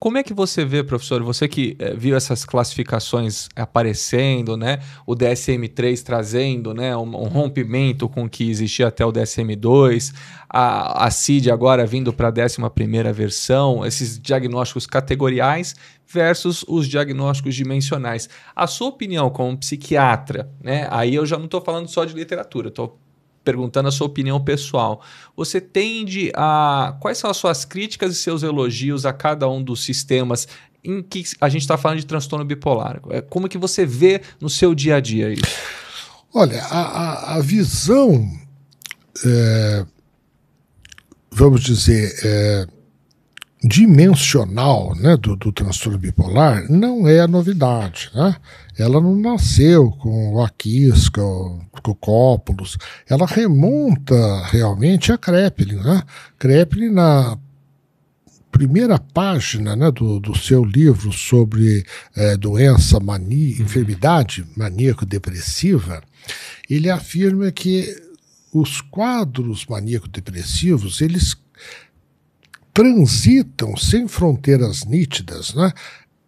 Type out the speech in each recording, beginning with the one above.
Como é que você vê, professor, você que é, viu essas classificações aparecendo, né? O DSM-3 trazendo né, um, um, rompimento com o que existia até o DSM-2, a, a CID agora vindo para a 11 versão, esses diagnósticos categoriais versus os diagnósticos dimensionais. A sua opinião como psiquiatra, né? Aí eu já não estou falando só de literatura, estou perguntando a sua opinião pessoal. Você tende a. Quais são as suas críticas e seus elogios a cada um dos sistemas em que a gente está falando de transtorno bipolar? É, como que você vê no seu dia a dia isso? Olha, a, a visão, é, vamos dizer, é, dimensional né, do, do, transtorno bipolar não é a novidade. Né? Ela não nasceu com o Aquis, com o Cópolis. Ela remonta realmente a Kreplin. Né? Kreplin, na primeira página né, do, do seu livro sobre é, doença, mania, uhum. enfermidade maníaco-depressiva, ele afirma que os quadros maníaco-depressivos, eles transitam sem fronteiras nítidas, né?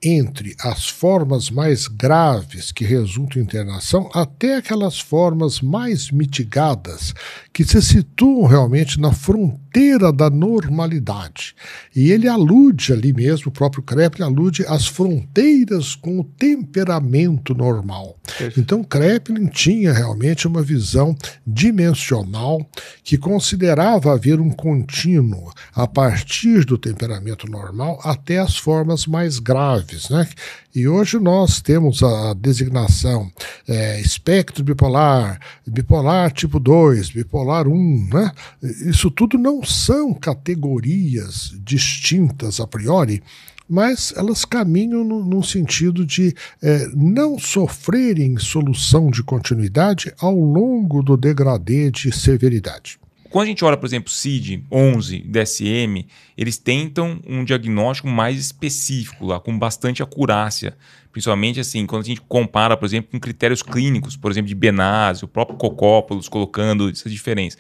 entre as formas mais graves que resultam em internação até aquelas formas mais mitigadas que se situam realmente na fronteira fronteira da normalidade. E ele alude ali mesmo, o próprio Krepp alude às fronteiras com o temperamento normal. Isso. Então Kreplin tinha realmente uma visão dimensional que considerava haver um contínuo a partir do temperamento normal até as formas mais graves, né? E hoje nós temos a designação é, espectro bipolar, bipolar tipo 2, bipolar 1, né? Isso tudo não não são categorias distintas a priori, mas elas caminham no, sentido de é, não sofrerem solução de continuidade ao longo do degradê de severidade. Quando a gente olha, por exemplo, CID 11, DSM, eles tentam um diagnóstico mais específico lá, com bastante acurácia, principalmente assim, quando a gente compara, por exemplo, com critérios clínicos, por exemplo, de Benazzi, o próprio Cocópolis colocando essa diferença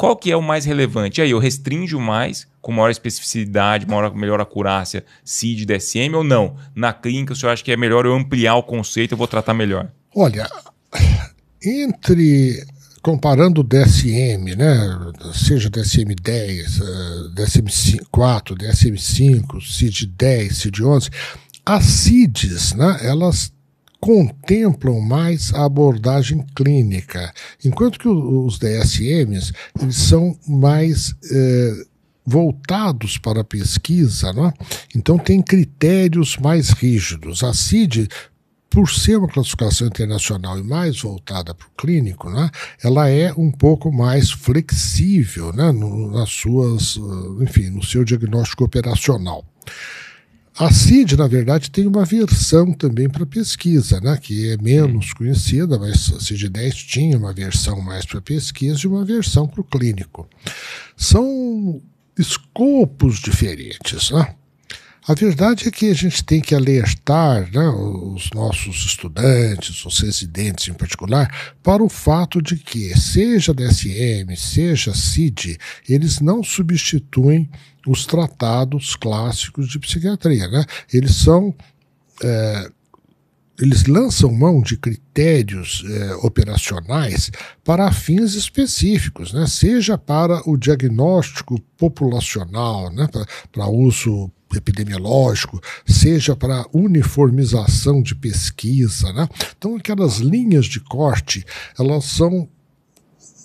qual que é o mais relevante? E aí eu restringo mais, com maior especificidade, maior, melhor acurácia, CID, DSM ou não? Na clínica, o senhor acha que é melhor eu ampliar o conceito, eu vou tratar melhor? Olha, entre comparando o DSM, né, seja DSM-10, DSM-4, DSM-5, CID-10, CID-11, as CIDs, né, elas contemplam mais a abordagem clínica, enquanto que os DSMs eles são mais eh, voltados para a pesquisa, né? então tem critérios mais rígidos. A CID por ser uma classificação internacional e mais voltada para o clínico, né, ela é um pouco mais flexível né, no, nas suas, eh, enfim, no seu diagnóstico operacional. A CID, na verdade, tem uma versão também para pesquisa, né, que é menos hum. conhecida, mas a CID-10 tinha uma versão mais para pesquisa e uma versão para o clínico. São escopos diferentes. Né? A verdade é que a gente tem que alertar né, os nossos estudantes, os residentes em particular, para o fato de que, seja DSM, seja CID, eles não substituem os tratados clássicos de psiquiatria. Né? Eles são. É, eles lançam mão de critérios é, operacionais para fins específicos, né? seja para o diagnóstico populacional, né? para uso epidemiológico, seja para uniformização de pesquisa. Né? Então, aquelas linhas de corte, elas são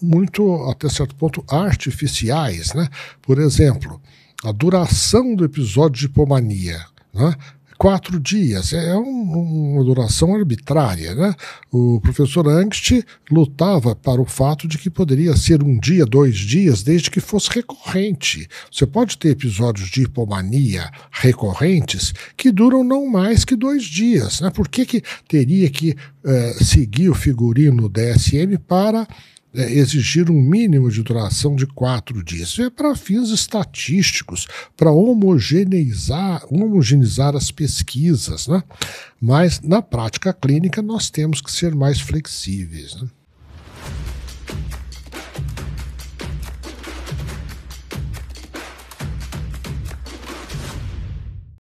muito, até certo ponto, artificiais. Né? Por exemplo, a duração do episódio de hipomania. Né? Quatro dias, é um, uma duração arbitrária. Né? O professor Angst lutava para o fato de que poderia ser um dia, dois dias, desde que fosse recorrente. Você pode ter episódios de hipomania recorrentes que duram não mais que dois dias. Né? Por que, que teria que uh, seguir o figurino DSM para é, exigir um mínimo de duração de quatro dias. Isso é para fins estatísticos, para homogeneizar, homogeneizar as pesquisas, né? Mas na prática clínica nós temos que ser mais flexíveis. Né?